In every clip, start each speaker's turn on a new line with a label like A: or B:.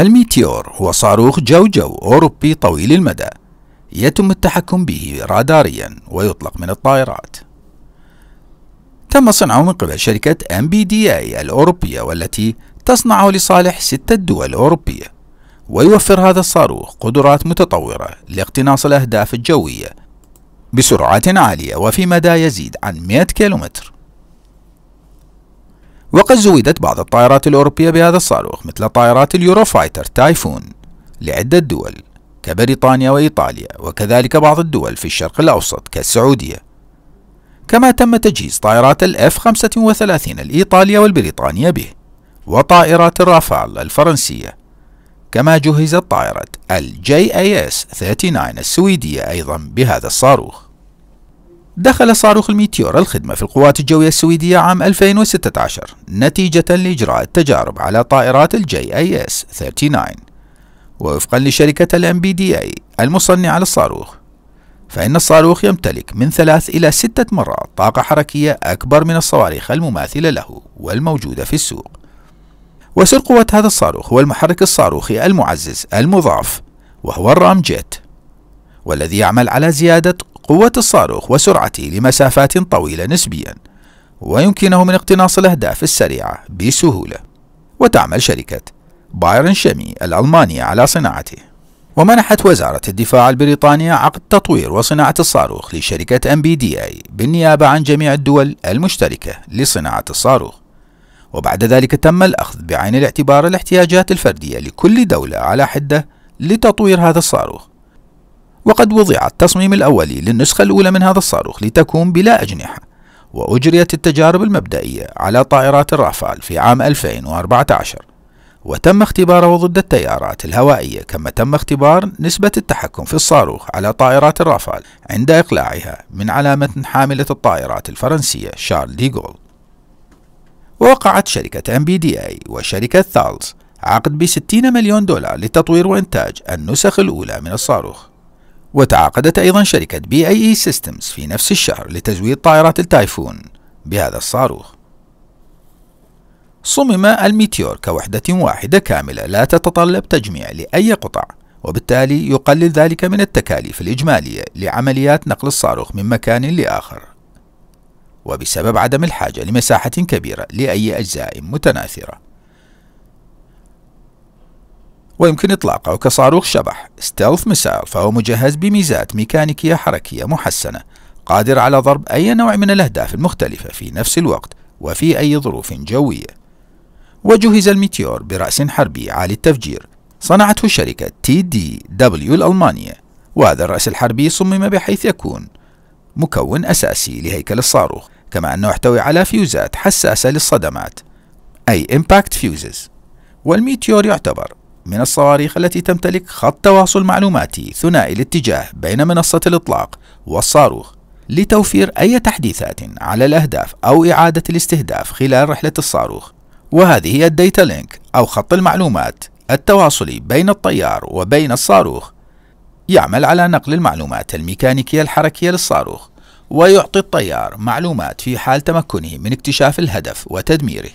A: الميتيور هو صاروخ جوجو أوروبي طويل المدى يتم التحكم به راداريا ويطلق من الطائرات تم صنعه من قبل شركة ام بي دي اي الأوروبية والتي تصنعه لصالح ستة دول أوروبية ويوفر هذا الصاروخ قدرات متطورة لاقتناص الأهداف الجوية بسرعات عالية وفي مدى يزيد عن 100 كيلومتر وقد زودت بعض الطائرات الأوروبية بهذا الصاروخ مثل طائرات اليوروفايتر تايفون لعدة دول كبريطانيا وإيطاليا وكذلك بعض الدول في الشرق الأوسط كالسعودية كما تم تجهيز طائرات الاف 35 الإيطالية والبريطانية به وطائرات الرافال الفرنسية كما جهزت طائرة الجي اي اس 39 السويدية أيضا بهذا الصاروخ دخل صاروخ الميتيور الخدمة في القوات الجوية السويدية عام 2016 نتيجة لإجراء التجارب على طائرات الجي اي اس 39 ووفقا لشركة الام بي دي اي المصنعة للصاروخ فإن الصاروخ يمتلك من ثلاث إلى ستة مرات طاقة حركية أكبر من الصواريخ المماثلة له والموجودة في السوق وسر قوة هذا الصاروخ هو المحرك الصاروخي المعزز المضاف وهو الرام جيت والذي يعمل على زيادة قوة الصاروخ وسرعته لمسافات طويلة نسبيا ويمكنه من اقتناص الأهداف السريعة بسهولة وتعمل شركة بايرن شيمي الألمانية على صناعته ومنحت وزارة الدفاع البريطانية عقد تطوير وصناعة الصاروخ لشركة ام بي دي اي بالنيابة عن جميع الدول المشتركة لصناعة الصاروخ وبعد ذلك تم الأخذ بعين الاعتبار الاحتياجات الفردية لكل دولة على حدة لتطوير هذا الصاروخ وقد وضع التصميم الأولي للنسخة الأولى من هذا الصاروخ لتكون بلا أجنحة وأجريت التجارب المبدئية على طائرات الرافال في عام 2014 وتم اختباره ضد التيارات الهوائية كما تم اختبار نسبة التحكم في الصاروخ على طائرات الرافال عند إقلاعها من علامة حاملة الطائرات الفرنسية شارل ديغول ووقعت شركة ام بي دي اي وشركة ثالز عقد ب 60 مليون دولار لتطوير وإنتاج النسخ الأولى من الصاروخ وتعاقدت أيضا شركة بي أي إي سيستمز في نفس الشهر لتزويد طائرات التايفون بهذا الصاروخ صمم الميتيور كوحدة واحدة كاملة لا تتطلب تجميع لأي قطع وبالتالي يقلل ذلك من التكاليف الإجمالية لعمليات نقل الصاروخ من مكان لآخر وبسبب عدم الحاجة لمساحة كبيرة لأي أجزاء متناثرة ويمكن إطلاقه كصاروخ شبح ستيلث ميسايل فهو مجهز بميزات ميكانيكية حركية محسنة قادر على ضرب أي نوع من الأهداف المختلفة في نفس الوقت وفي أي ظروف جوية وجهز الميتيور برأس حربي عالي التفجير صنعته شركة تي دي دبليو الألمانية وهذا الرأس الحربي صمم بحيث يكون مكون أساسي لهيكل الصاروخ كما أنه يحتوي على فيوزات حساسة للصدمات أي Impact Fuses والميتيور يعتبر من الصواريخ التي تمتلك خط تواصل معلوماتي ثنائي الاتجاه بين منصة الإطلاق والصاروخ لتوفير أي تحديثات على الأهداف أو إعادة الاستهداف خلال رحلة الصاروخ وهذه هي الديتا لينك أو خط المعلومات التواصلي بين الطيار وبين الصاروخ يعمل على نقل المعلومات الميكانيكية الحركية للصاروخ ويعطي الطيار معلومات في حال تمكنه من اكتشاف الهدف وتدميره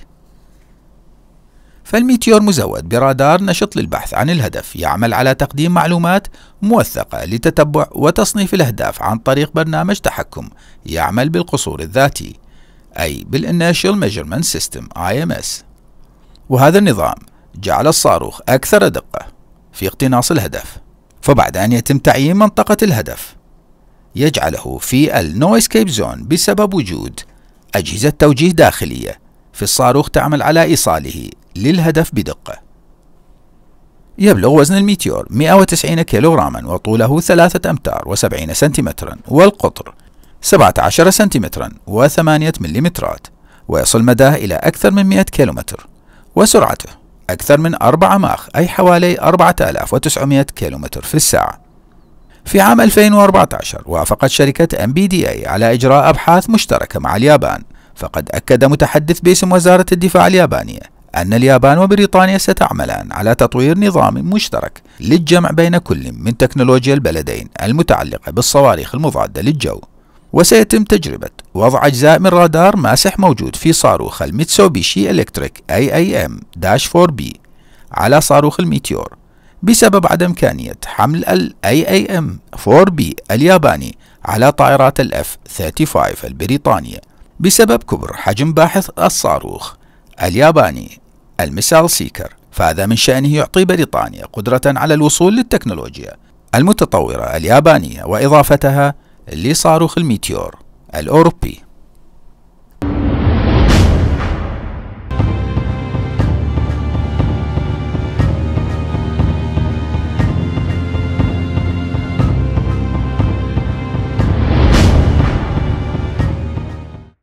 A: فالميتيور مزود برادار نشط للبحث عن الهدف يعمل على تقديم معلومات موثقة لتتبع وتصنيف الأهداف عن طريق برنامج تحكم يعمل بالقصور الذاتي أي بالإنيشال ميجرمنت سيستم IMS وهذا النظام جعل الصاروخ أكثر دقة في اقتناص الهدف فبعد أن يتم تعيين منطقة الهدف يجعله في النو اسكيب زون بسبب وجود أجهزة توجيه داخلية في الصاروخ تعمل على إيصاله للهدف بدقة يبلغ وزن الميتيور 190 كيلوغراما وطوله 3 أمتار و70 سنتيمترا والقطر 17 سنتيمترا و8 مليمترات ويصل مداه إلى أكثر من 100 كيلومتر وسرعته أكثر من 4 ماخ أي حوالي 4900 كيلومتر في الساعة في عام 2014 وافقت شركة MBDA على إجراء أبحاث مشتركة مع اليابان فقد أكد متحدث باسم وزارة الدفاع اليابانية أن اليابان وبريطانيا ستعملان على تطوير نظام مشترك للجمع بين كل من تكنولوجيا البلدين المتعلقة بالصواريخ المضادة للجو وسيتم تجربة وضع أجزاء من رادار ماسح موجود في صاروخ الميتسوبيشي إلكتريك أي أي أم داش 4 بي على صاروخ الميتيور بسبب عدم إمكانية حمل أي أم 4B الياباني على طائرات الـ F-35 البريطانية بسبب كبر حجم باحث الصاروخ الياباني المثال سيكر فهذا من شأنه يعطي بريطانيا قدرة على الوصول للتكنولوجيا المتطورة اليابانية وإضافتها لصاروخ الميتيور الأوروبي